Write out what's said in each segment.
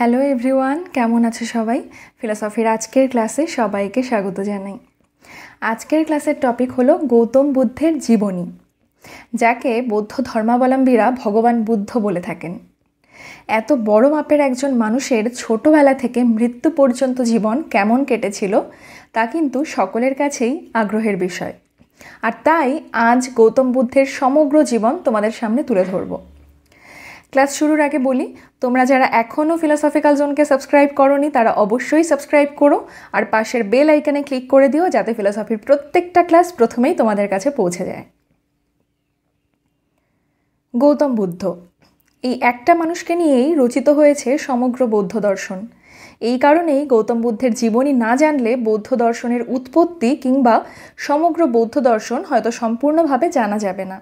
hello everyone কেমন আছে সবাই ফিলোসফির আজকের ক্লাসে সবাইকে স্বাগত জানাই আজকের ক্লাসের টপিক হলো গৌতম বুদ্ধের জীবনী যাকে বৌদ্ধ ধর্মাবলম্বীরা ভগবান বুদ্ধ বলে থাকেন এত বড় মাপের একজন মানুষের ছোটবেলা থেকে মৃত্যু পর্যন্ত জীবন কেমন কেটেছিল তা কিন্তু সকলের কাছেই আগ্রহের বিষয় আর তাই আজ গৌতম বুদ্ধের সমগ্র জীবন তোমাদের সামনে তুলে ধরবো ক্লাস শুরুর আগে বলি তোমরা যারা এখনও ফিলোসফিক্যাল জোনকে সাবস্ক্রাইব করনি তারা অবশ্যই সাবস্ক্রাইব করো আর পাশের বেল আইকনে ক্লিক করে দিও যাতে ফিলোসফির প্রত্যেকটা ক্লাস প্রথমেই তোমাদের কাছে পৌঁছে যায় গৌতম বুদ্ধ এই একটা মানুষকে নিয়েই রচিত হয়েছে সমগ্র বৌদ্ধ দর্শন এই কারণেই গৌতম বুদ্ধের জীবনী না জানলে বৌদ্ধ দর্শনের উৎপত্তি কিংবা সমগ্র বৌদ্ধ দর্শন হয়তো সম্পূর্ণভাবে জানা যাবে না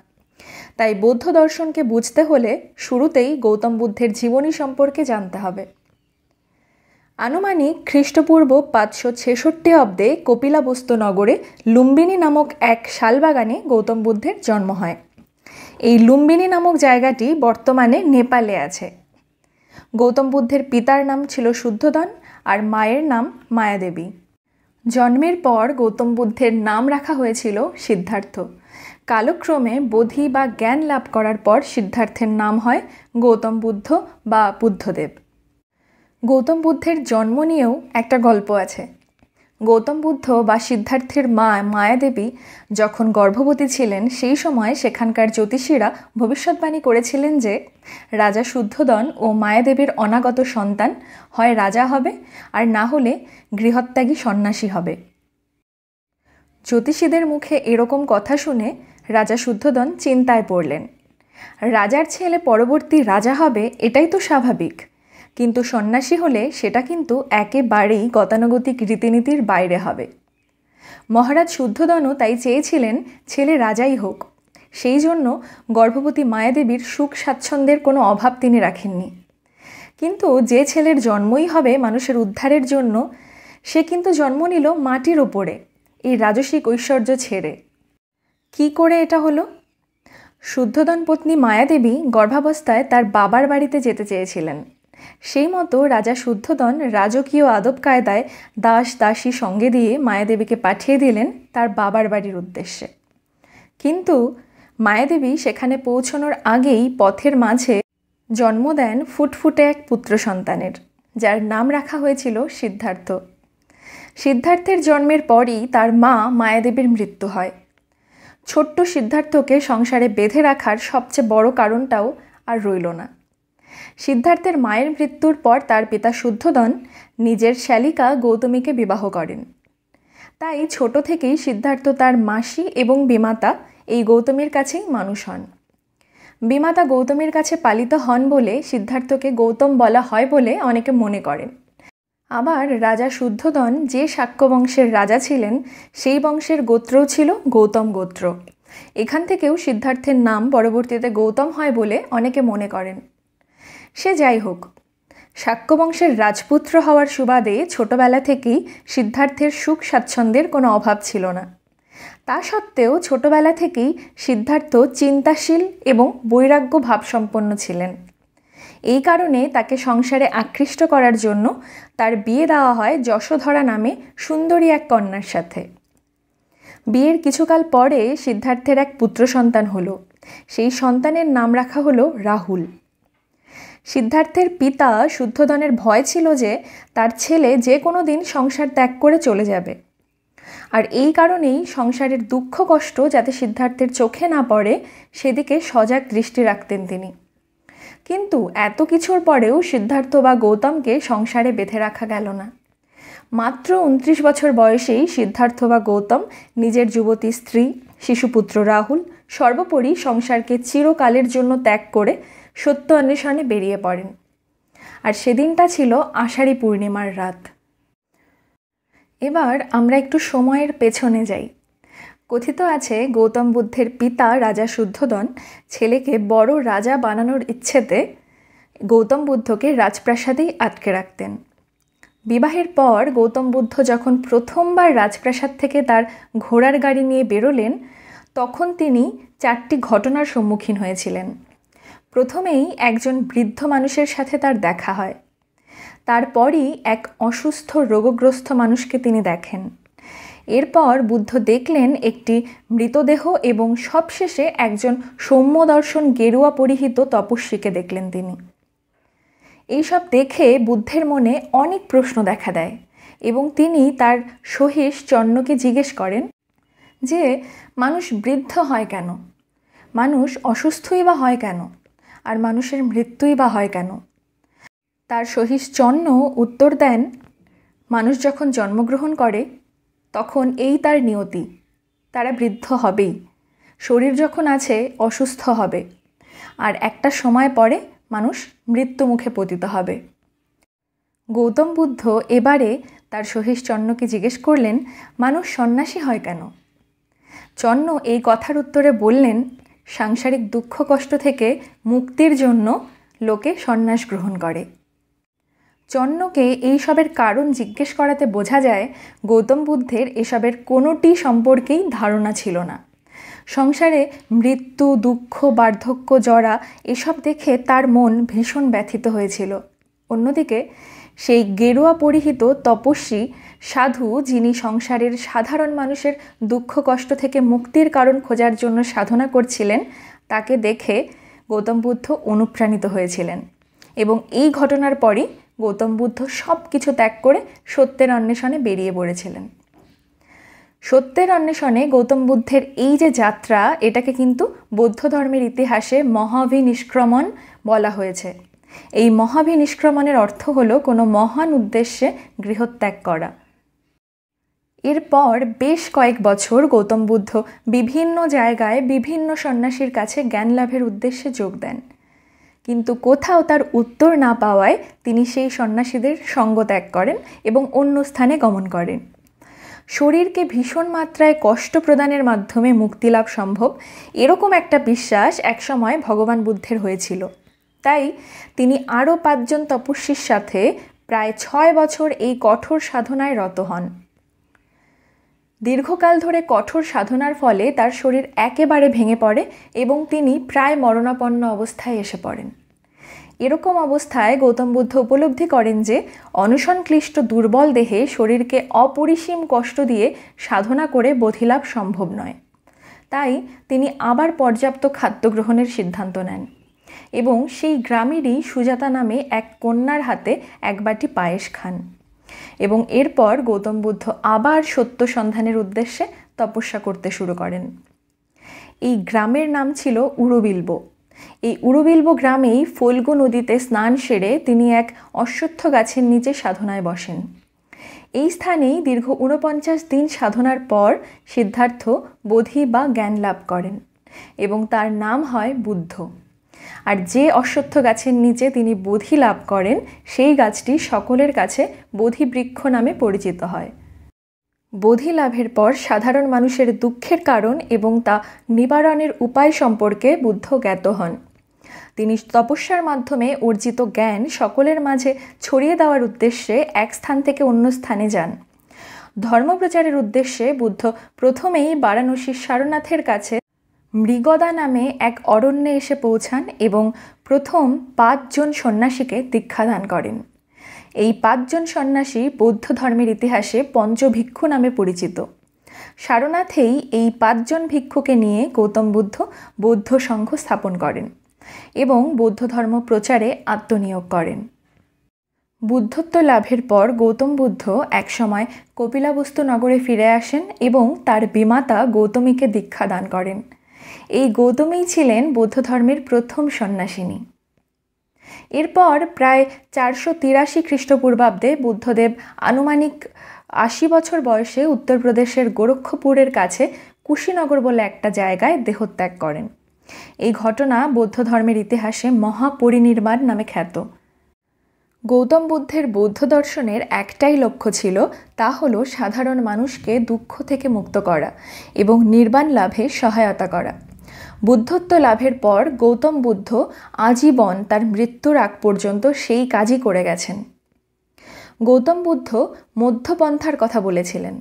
তাই বৌদ্ধ দর্শনকে বুঝতে হলে শুরুতেই গৌতম বুদ্ধের জীবনী সম্পর্কে জানতে হবে আনুমানিক খ্রিস্টপূর্ব পাঁচশো ছেষট্টি অব্দে কপিলাবস্তু নগরে লুম্বিনী নামক এক শালবাগানে গৌতম বুদ্ধের জন্ম হয় এই লুম্বিনী নামক জায়গাটি বর্তমানে নেপালে আছে গৌতম বুদ্ধের পিতার নাম ছিল শুদ্ধদান আর মায়ের নাম মায়াদেবী জন্মের পর গৌতম বুদ্ধের নাম রাখা হয়েছিল সিদ্ধার্থ কালক্রমে বোধি বা জ্ঞান লাভ করার পর সিদ্ধার্থের নাম হয় গৌতম বুদ্ধ বা বুদ্ধদেব গৌতম বুদ্ধের জন্ম নিয়েও একটা গল্প আছে গৌতম বুদ্ধ বা সিদ্ধার্থের মা মায়াদেবী যখন গর্ভবতী ছিলেন সেই সময় সেখানকার জ্যোতিষীরা ভবিষ্যৎবাণী করেছিলেন যে রাজা শুদ্ধদন ও মায়াদেবীর অনাগত সন্তান হয় রাজা হবে আর না হলে গৃহত্যাগী সন্ন্যাসী হবে জ্যোতিষীদের মুখে এরকম কথা শুনে রাজা শুদ্ধোধন চিন্তায় পড়লেন রাজার ছেলে পরবর্তী রাজা হবে এটাই তো স্বাভাবিক কিন্তু সন্ন্যাসী হলে সেটা কিন্তু একেবারেই গতানুগতিক রীতিনীতির বাইরে হবে মহারাজ শুদ্ধোধনও তাই চেয়েছিলেন ছেলে রাজাই হোক সেই জন্য গর্ভবতী মায়াদেবীর সুখ স্বাচ্ছন্দ্যের কোনো অভাব তিনি রাখেননি কিন্তু যে ছেলের জন্মই হবে মানুষের উদ্ধারের জন্য সে কিন্তু জন্ম নিল মাটির ওপরে এই রাজসিক ঐশ্বর্য ছেড়ে কি করে এটা হলো শুদ্ধদন পত্নী মায়াদেবী গর্ভাবস্থায় তার বাবার বাড়িতে যেতে চেয়েছিলেন সেই মতো রাজা শুদ্ধদন রাজকীয় আদব কায়দায় দাস দাসী সঙ্গে দিয়ে মায়াদেবীকে পাঠিয়ে দিলেন তার বাবার বাড়ির উদ্দেশ্যে কিন্তু মায়াদেবী সেখানে পৌঁছনোর আগেই পথের মাঝে জন্ম দেন ফুটফুটে এক পুত্র সন্তানের যার নাম রাখা হয়েছিল সিদ্ধার্থ সিদ্ধার্থের জন্মের পরই তার মা মায়াদেবীর মৃত্যু হয় ছোট্ট সিদ্ধার্থকে সংসারে বেঁধে রাখার সবচেয়ে বড় কারণটাও আর রইল না সিদ্ধার্থের মায়ের মৃত্যুর পর তার পিতা শুদ্ধধন নিজের শ্যালিকা গৌতমীকে বিবাহ করেন তাই ছোট থেকেই সিদ্ধার্থ তার মাসি এবং বিমাতা এই গৌতমীর কাছেই মানুষ হন বিমাতা গৌতমীর কাছে পালিত হন বলে সিদ্ধার্থকে গৌতম বলা হয় বলে অনেকে মনে করেন আবার রাজা শুদ্ধোধন যে শাক্য বংশের রাজা ছিলেন সেই বংশের গোত্রও ছিল গৌতম গোত্র এখান থেকেও সিদ্ধার্থের নাম পরবর্তীতে গৌতম হয় বলে অনেকে মনে করেন সে যাই হোক শাক্যবংশের রাজপুত্র হওয়ার সুবাদে ছোটবেলা থেকেই সিদ্ধার্থের সুখ স্বাচ্ছন্দ্যের কোনো অভাব ছিল না তা সত্ত্বেও ছোটবেলা থেকেই সিদ্ধার্থ চিন্তাশীল এবং বৈরাগ্য ভাবসম্পন্ন ছিলেন এই কারণে তাকে সংসারে আকৃষ্ট করার জন্য তার বিয়ে দেওয়া হয় যশোধরা নামে সুন্দরী এক কন্যার সাথে বিয়ের কিছুকাল পরে সিদ্ধার্থের এক পুত্র সন্তান হল সেই সন্তানের নাম রাখা হলো রাহুল সিদ্ধার্থের পিতা শুদ্ধোধনের ভয় ছিল যে তার ছেলে যে কোনো দিন সংসার ত্যাগ করে চলে যাবে আর এই কারণেই সংসারের দুঃখ কষ্ট যাতে সিদ্ধার্থের চোখে না পড়ে সেদিকে সজাগ দৃষ্টি রাখতেন তিনি কিন্তু এত কিছুর পরেও সিদ্ধার্থ বা গৌতমকে সংসারে বেঁধে রাখা গেল না মাত্র উনত্রিশ বছর বয়সেই সিদ্ধার্থ বা গৌতম নিজের যুবতী স্ত্রী শিশুপুত্র রাহুল সর্বোপরি সংসারকে চিরকালের জন্য ত্যাগ করে সত্য অন্বেষণে বেরিয়ে পড়েন আর সেদিনটা ছিল আষাঢ়ী পূর্ণিমার রাত এবার আমরা একটু সময়ের পেছনে যাই কথিত আছে গৌতম বুদ্ধের পিতা রাজা শুদ্ধদন ছেলেকে বড় রাজা বানানোর ইচ্ছেতে গৌতম বুদ্ধকে রাজপ্রাসাদেই আটকে রাখতেন বিবাহের পর গৌতম বুদ্ধ যখন প্রথমবার রাজপ্রাসাদ থেকে তার ঘোড়ার গাড়ি নিয়ে বেরোলেন তখন তিনি চারটি ঘটনার সম্মুখীন হয়েছিলেন প্রথমেই একজন বৃদ্ধ মানুষের সাথে তার দেখা হয় তারপরই এক অসুস্থ রোগগ্রস্ত মানুষকে তিনি দেখেন এরপর বুদ্ধ দেখলেন একটি মৃতদেহ এবং সবশেষে একজন সৌম্যদর্শন গেরুয়া পরিহিত তপস্বীকে দেখলেন তিনি এইসব দেখে বুদ্ধের মনে অনেক প্রশ্ন দেখা দেয় এবং তিনি তার সহিষ চন্নকে জিজ্ঞেস করেন যে মানুষ বৃদ্ধ হয় কেন মানুষ অসুস্থই বা হয় কেন আর মানুষের মৃত্যুই বা হয় কেন তার সহিষ চন্ন উত্তর দেন মানুষ যখন জন্মগ্রহণ করে তখন এই তার নিয়তি তারা বৃদ্ধ হবেই শরীর যখন আছে অসুস্থ হবে আর একটা সময় পরে মানুষ মৃত্যুমুখে পতিত হবে গৌতম বুদ্ধ এবারে তার সহিশচন্নকে জিজ্ঞেস করলেন মানুষ সন্ন্যাসী হয় কেন চন্ন এই কথার উত্তরে বললেন সাংসারিক দুঃখ কষ্ট থেকে মুক্তির জন্য লোকে সন্ন্যাস গ্রহণ করে চন্নকে এইসবের কারণ জিজ্ঞেস করাতে বোঝা যায় গৌতম বুদ্ধের এসবের কোনোটি সম্পর্কেই ধারণা ছিল না সংসারে মৃত্যু দুঃখ বার্ধক্য জরা এসব দেখে তার মন ভীষণ ব্যথিত হয়েছিল অন্যদিকে সেই গেরুয়া পরিহিত তপস্বী সাধু যিনি সংসারের সাধারণ মানুষের দুঃখ কষ্ট থেকে মুক্তির কারণ খোঁজার জন্য সাধনা করছিলেন তাকে দেখে গৌতম বুদ্ধ অনুপ্রাণিত হয়েছিলেন এবং এই ঘটনার পরই গৌতম বুদ্ধ সব কিছু ত্যাগ করে সত্যের অন্বেষণে বেরিয়ে পড়েছিলেন সত্যের অন্বেষণে গৌতম বুদ্ধের এই যে যাত্রা এটাকে কিন্তু বৌদ্ধ ধর্মের ইতিহাসে মহাভিনিষ্ক্রমণ বলা হয়েছে এই মহাভিনিষ্ক্রমণের অর্থ হলো কোনো মহান উদ্দেশ্যে গৃহত্যাগ করা এরপর বেশ কয়েক বছর গৌতম বুদ্ধ বিভিন্ন জায়গায় বিভিন্ন সন্ন্যাসীর কাছে জ্ঞান লাভের উদ্দেশ্যে যোগ দেন কিন্তু কোথাও তার উত্তর না পাওয়ায় তিনি সেই সন্ন্যাসীদের সঙ্গ ত্যাগ করেন এবং অন্য স্থানে গমন করেন শরীরকে ভীষণ মাত্রায় কষ্ট প্রদানের মাধ্যমে মুক্তি লাভ সম্ভব এরকম একটা বিশ্বাস একসময় ভগবান বুদ্ধের হয়েছিল তাই তিনি আরও পাঁচজন তপস্বীর সাথে প্রায় ছয় বছর এই কঠোর সাধনায় রত হন দীর্ঘকাল ধরে কঠোর সাধনার ফলে তার শরীর একেবারে ভেঙে পড়ে এবং তিনি প্রায় মরণাপন্ন অবস্থায় এসে পড়েন এরকম অবস্থায় গৌতম বুদ্ধ উপলব্ধি করেন যে অনুসংক্লিষ্ট দুর্বল দেহে শরীরকে অপরিসীম কষ্ট দিয়ে সাধনা করে বোধিলাভ সম্ভব নয় তাই তিনি আবার পর্যাপ্ত খাদ্য গ্রহণের সিদ্ধান্ত নেন এবং সেই গ্রামেরই সুজাতা নামে এক কন্যার হাতে এক বাটি পায়েস খান এবং এরপর গৌতম বুদ্ধ আবার সত্য সন্ধানের উদ্দেশ্যে তপস্যা করতে শুরু করেন এই গ্রামের নাম ছিল উড়োবিল্ব এই উড়োবিল্ব গ্রামেই ফল্গু নদীতে স্নান সেরে তিনি এক অশ্বত্থ গাছের নিচে সাধনায় বসেন এই স্থানেই দীর্ঘ ঊনপঞ্চাশ দিন সাধনার পর সিদ্ধার্থ বোধি বা জ্ঞান লাভ করেন এবং তার নাম হয় বুদ্ধ আর যে অশ্বত্থ গাছের নিচে তিনি বোধি লাভ করেন সেই গাছটি সকলের কাছে বোধি বৃক্ষ নামে পরিচিত হয় বোধি লাভের পর সাধারণ মানুষের দুঃখের কারণ এবং তা নিবারণের উপায় সম্পর্কে বুদ্ধ জ্ঞাত হন তিনি তপস্যার মাধ্যমে অর্জিত জ্ঞান সকলের মাঝে ছড়িয়ে দেওয়ার উদ্দেশ্যে এক স্থান থেকে অন্য স্থানে যান ধর্মপ্রচারের উদ্দেশ্যে বুদ্ধ প্রথমেই বারাণসীর সারনাথের কাছে মৃগদা নামে এক অরণ্যে এসে পৌঁছান এবং প্রথম পাঁচজন সন্ন্যাসীকে দীক্ষাদান করেন এই পাঁচজন সন্ন্যাসী বৌদ্ধ ধর্মের ইতিহাসে পঞ্চভিক্ষু নামে পরিচিত সারনাথেই এই পাঁচজন ভিক্ষুকে নিয়ে গৌতম বুদ্ধ বৌদ্ধ সংঘ স্থাপন করেন এবং বৌদ্ধ ধর্ম প্রচারে আত্মনিয়োগ করেন বুদ্ধত্ব লাভের পর গৌতম বুদ্ধ একসময় কপিলাবস্তু নগরে ফিরে আসেন এবং তার বিমাতা গৌতমীকে দীক্ষাদান করেন এই গৌতমেই ছিলেন বৌদ্ধ ধর্মের প্রথম সন্ন্যাসিনী এরপর প্রায় চারশো তিরাশি খ্রিস্টপূর্বাব্দে বুদ্ধদেব আনুমানিক আশি বছর বয়সে উত্তরপ্রদেশের গোরক্ষপুরের কাছে কুশীনগর বলে একটা জায়গায় দেহত্যাগ করেন এই ঘটনা বৌদ্ধ ধর্মের ইতিহাসে মহাপরিনির্মাণ নামে খ্যাত গৌতম বুদ্ধের বৌদ্ধ দর্শনের একটাই লক্ষ্য ছিল তা হলো সাধারণ মানুষকে দুঃখ থেকে মুক্ত করা এবং নির্বাণ লাভে সহায়তা করা বুদ্ধত্ব লাভের পর গৌতম বুদ্ধ আজীবন তার মৃত্যুর আগ পর্যন্ত সেই কাজই করে গেছেন গৌতম বুদ্ধ মধ্যপন্থার কথা বলেছিলেন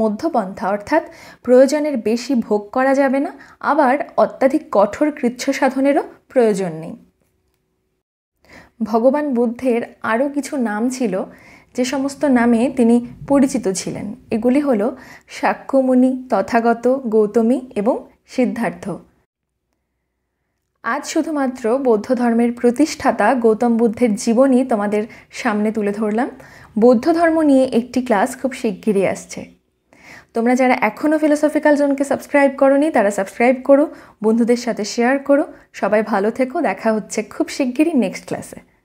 মধ্যপন্থা অর্থাৎ প্রয়োজনের বেশি ভোগ করা যাবে না আবার অত্যাধিক কঠোর কৃচ্ছ সাধনেরও প্রয়োজন নেই ভগবান বুদ্ধের আরও কিছু নাম ছিল যে সমস্ত নামে তিনি পরিচিত ছিলেন এগুলি হল সাক্ষ্যমণি তথাগত গৌতমী এবং সিদ্ধার্থ আজ শুধুমাত্র বৌদ্ধ ধর্মের প্রতিষ্ঠাতা গৌতম বুদ্ধের জীবনী তোমাদের সামনে তুলে ধরলাম বৌদ্ধ ধর্ম নিয়ে একটি ক্লাস খুব শিগগিরই আসছে তোমরা যারা এখনও ফিলোসফিক্যাল জোনকে সাবস্ক্রাইব করনি তারা সাবস্ক্রাইব করো বন্ধুদের সাথে শেয়ার করো সবাই ভালো থেকো দেখা হচ্ছে খুব শিগগিরই নেক্সট ক্লাসে